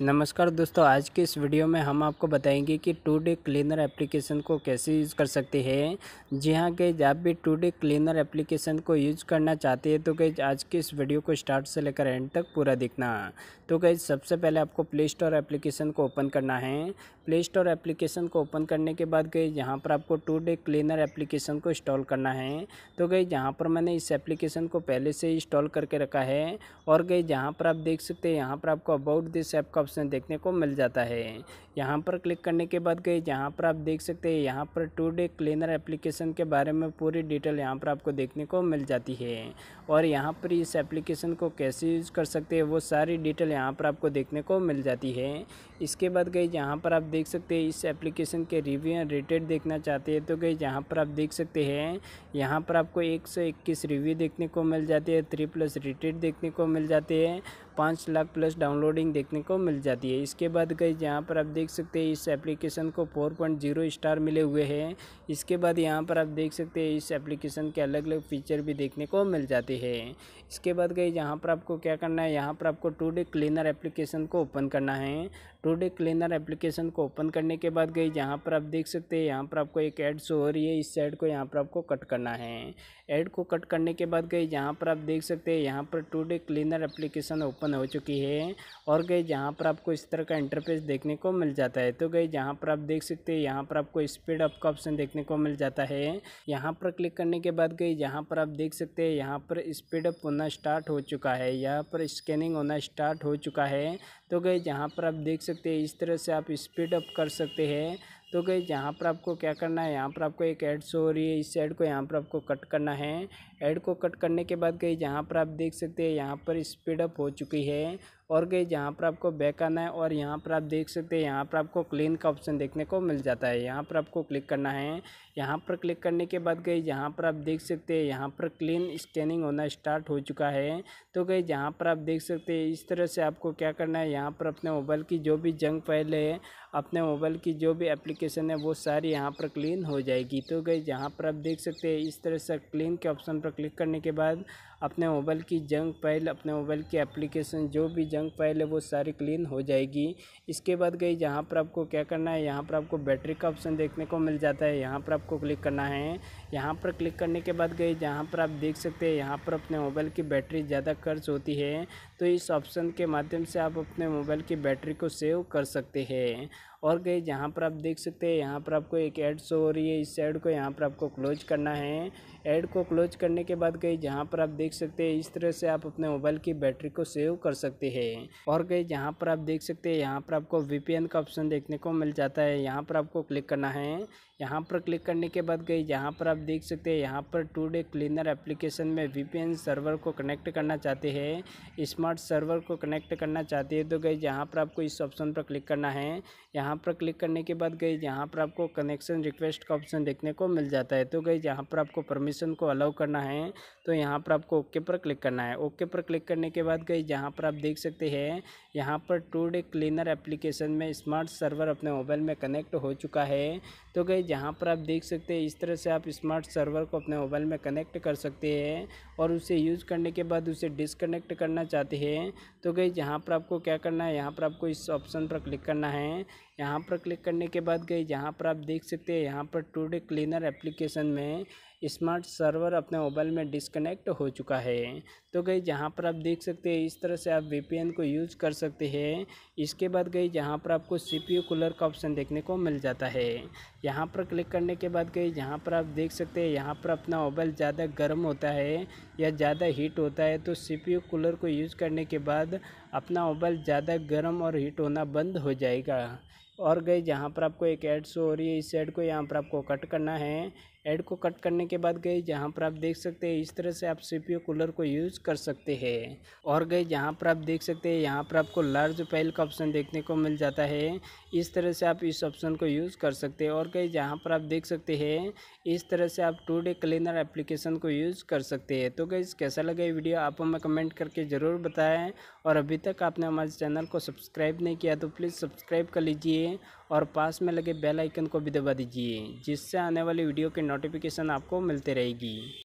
नमस्कार दोस्तों आज के इस वीडियो में हम आपको बताएंगे कि टू डे क्लीनर एप्लीकेशन को कैसे यूज़ कर सकते हैं जी हाँ कि आप भी टू डे क्लीनर एप्लीकेशन को यूज़ करना चाहते हैं तो कहीं आज के इस वीडियो को स्टार्ट से लेकर एंड तक पूरा देखना तो कहीं सबसे पहले आपको प्ले स्टोर एप्लीकेशन को ओपन करना है प्ले स्टोर एप्लीकेशन को ओपन करने के बाद कहीं यहाँ पर आपको टू डे क्लीनर एप्लीकेशन को इंस्टॉल करना है तो कहीं यहाँ पर मैंने इस एप्लीकेशन को पहले से इंस्टॉल करके रखा है और कहीं जहाँ पर आप देख सकते हैं यहाँ पर आपको अबाउट दिस ऐप का ऑप्शन देखने को मिल जाता है यहाँ पर क्लिक करने के बाद गए यहाँ पर आप देख सकते हैं यहाँ पर टू डे क्लीनर एप्लीकेशन के बारे में पूरी डिटेल यहाँ पर आपको देखने को मिल जाती है और यहाँ पर इस एप्लीकेशन को कैसे यूज़ कर सकते हैं वो सारी डिटेल यहाँ पर आपको देखने को मिल जाती है इसके बाद गई यहाँ पर आप देख सकते हैं इस एप्लीकेशन के रिव्यू एंड रेटेड देखना चाहते हैं तो गई यहाँ पर आप देख सकते हैं यहाँ पर आपको एक सौ इक्कीस रिव्यू देखने को मिल जाती है थ्री प्लस रेटेड देखने को मिल जाते हैं पाँच लाख प्लस डाउनलोडिंग देखने को मिल मिल जाती है इसके बाद गई यहाँ पर आप देख सकते हैं इस एप्लीकेशन को फोर पॉइंट जीरो स्टार मिले हुए हैं इसके बाद यहाँ पर आप देख सकते हैं इस एप्लीकेशन के अलग अलग फीचर भी देखने को मिल जाते हैं इसके बाद गई यहाँ पर आपको क्या करना है यहाँ पर आपको टू डे क्लीनर एप्लीकेशन को ओपन करना है टू डे क्लीनर एप्लीकेशन को ओपन करने के बाद गई यहाँ पर आप देख सकते हैं यहाँ पर आपको एक ऐड शो हो रही है इस साइड को यहाँ पर आपको कट करना है ऐड को कट करने के बाद गई जहाँ पर आप देख सकते हैं यहाँ पर today cleaner application open हो चुकी है और गई जहाँ पर आपको इस तरह का इंटरफेस देखने को मिल जाता है तो गई जहाँ पर आप देख सकते हैं यहाँ पर आपको स्पीड अप का ऑप्शन देखने को मिल जाता है यहाँ पर क्लिक करने के बाद गई जहाँ पर आप देख सकते हैं यहाँ पर स्पीड अप होना स्टार्ट हो चुका है यहाँ पर स्कैनिंग होना स्टार्ट हो चुका है तो गई जहाँ पर आप देख सकते हैं इस तरह से आप स्पीड अप कर सकते हैं तो गई जहाँ पर आपको क्या करना है यहाँ पर आपको एक ऐड शो हो रही है इस ऐड को यहाँ पर आपको कट करना है ऐड को कट करने के बाद गई जहाँ पर आप देख सकते हैं यहाँ पर स्पीड अप हो चुकी है और गई जहाँ पर आपको बैक आना है और यहाँ पर आप देख सकते हैं यहाँ पर आपको क्लीन का ऑप्शन देखने को मिल जाता है यहाँ पर आपको क्लिक करना है यहाँ पर क्लिक करने के बाद गई जहाँ पर आप देख सकते हैं यहाँ पर क्लीन स्कैनिंग होना स्टार्ट हो चुका है तो गई जहाँ पर आप देख सकते हैं इस तरह से आपको क्या करना है यहाँ पर अपने मोबाइल की जो भी जंग फाइल है अपने मोबाइल की जो भी एप्लीकेशन है वो सारी यहाँ पर क्लीन हो जाएगी तो गई जहाँ पर आप देख सकते हैं इस तरह से क्लीन के ऑप्शन पर क्लिक करने के बाद अपने मोबाइल की जंक फाइल अपने मोबाइल की एप्लीकेशन जो भी जंक फाइल है वो सारी क्लीन हो जाएगी इसके बाद गई जहाँ पर आपको क्या करना है यहाँ पर आपको बैटरी का ऑप्शन देखने को मिल जाता है यहाँ पर आपको क्लिक करना है यहाँ पर क्लिक करने के बाद गई जहाँ पर आप देख सकते हैं यहाँ पर अपने मोबाइल की बैटरी ज़्यादा खर्च होती है तो इस ऑप्शन के माध्यम से आप अपने मोबाइल की बैटरी को सेव कर सकते हैं और गए जहाँ पर आप देख सकते हैं यहाँ पर आपको एक ऐड शो हो रही है इस ऐड को यहाँ पर आपको क्लोज करना है ऐड को क्लोज करने के बाद गए जहाँ पर आप देख सकते हैं इस तरह से आप अपने मोबाइल की बैटरी को सेव कर सकते हैं और गए जहाँ पर आप देख सकते हैं यहाँ पर आपको वी का ऑप्शन देखने को मिल जाता है यहाँ पर आपको क्लिक करना है यहाँ पर क्लिक करने के बाद गई जहाँ पर आप देख सकते हैं यहाँ पर टू डे क्लीनर एप्लीकेशन में वीपीएन सर्वर को कनेक्ट करना चाहते हैं स्मार्ट सर्वर को कनेक्ट करना चाहते हैं तो गई जहाँ पर आपको इस ऑप्शन पर क्लिक करना है यहाँ यहाँ पर क्लिक करने के बाद गई यहाँ पर आपको कनेक्शन रिक्वेस्ट का ऑप्शन देखने को मिल जाता है तो गई यहाँ पर आपको परमिशन को अलाउ करना है तो यहाँ पर आपको ओके पर क्लिक करना है ओके पर क्लिक करने के बाद गई जहाँ पर आप देख सकते हैं यहाँ पर टू डे क्लीनर एप्लीकेशन में स्मार्ट सर्वर अपने मोबाइल में कनेक्ट हो चुका है तो गई जहाँ पर आप देख सकते हैं इस तरह से आप स्मार्ट सर्वर को अपने मोबाइल में कनेक्ट कर सकते हैं और उसे यूज़ करने के बाद उसे डिसकनेक्ट करना चाहते हैं तो गई जहाँ पर आपको क्या करना है यहाँ पर आपको इस ऑप्शन पर क्लिक करना है यहाँ पर क्लिक करने के बाद गई जहाँ पर आप देख सकते हैं यहाँ पर टूडे क्लीनर एप्लीकेशन में स्मार्ट सर्वर अपने मोबाइल में डिस्कनेक्ट हो चुका है तो गई जहाँ पर आप देख सकते हैं इस तरह से आप वीपीएन को यूज कर सकते हैं इसके बाद गई जहाँ पर आपको सीपीयू कूलर का ऑप्शन देखने को मिल जाता है यहाँ पर क्लिक करने के बाद गई जहाँ पर आप देख सकते हैं यहाँ पर अपना मोबाइल ज़्यादा गर्म होता है या ज़्यादा हीट होता है तो सीपीयू कूलर को यूज़ करने के बाद अपना मोबाइल ज़्यादा गर्म और हीट होना बंद हो जाएगा और गई जहाँ पर आपको एक ऐड शो हो रही है इस ऐड को यहाँ पर आपको कट करना है ऐड को कट करने के बाद गए जहाँ पर आप देख सकते हैं इस तरह से आप सी कूलर को यूज़ कर सकते हैं और गए जहाँ पर आप देख सकते हैं यहाँ पर आपको लार्ज फाइल का ऑप्शन देखने को मिल जाता है इस तरह से आप इस ऑप्शन को यूज़ कर सकते हैं और गए जहाँ पर आप देख सकते हैं इस तरह से आप टू डे क्लीनर एप्लीकेशन को यूज़ कर सकते हैं तो गई कैसा लगा ये वीडियो आप हमें कमेंट करके ज़रूर बताएं और अभी तक आपने हमारे चैनल को सब्सक्राइब नहीं किया तो प्लीज़ सब्सक्राइब कर लीजिए और पास में लगे बेल आइकन को भी दबा दीजिए जिससे आने वाली वीडियो की नोटिफिकेशन आपको मिलती रहेगी